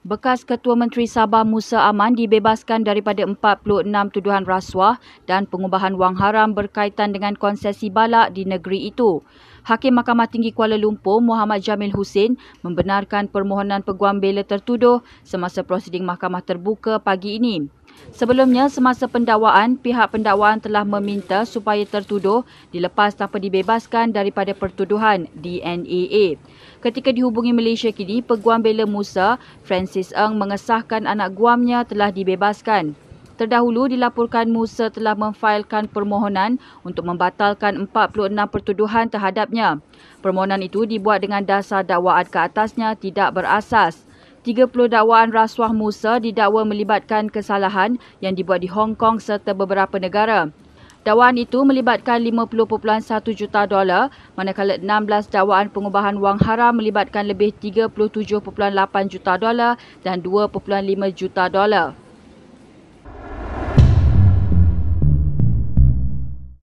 Bekas Ketua Menteri Sabah Musa Aman dibebaskan daripada 46 tuduhan rasuah dan pengubahan wang haram berkaitan dengan konsesi balak di negeri itu. Hakim Mahkamah Tinggi Kuala Lumpur Muhammad Jamil Hussein membenarkan permohonan peguam bela tertuduh semasa prosiding mahkamah terbuka pagi ini. Sebelumnya, semasa pendakwaan, pihak pendakwaan telah meminta supaya tertuduh dilepas tanpa dibebaskan daripada pertuduhan DNAA. Ketika dihubungi Malaysia kini, Peguam Bela Musa, Francis Ng mengesahkan anak guamnya telah dibebaskan. Terdahulu dilaporkan Musa telah memfailkan permohonan untuk membatalkan 46 pertuduhan terhadapnya. Permohonan itu dibuat dengan dasar dakwaan ke atasnya tidak berasas. 30 dakwaan rasuah Musa didakwa melibatkan kesalahan yang dibuat di Hong Kong serta beberapa negara. Dakwaan itu melibatkan 50.1 juta dolar, manakala 16 dakwaan pengubahan wang haram melibatkan lebih 37.8 juta dolar dan 2.5 juta dolar.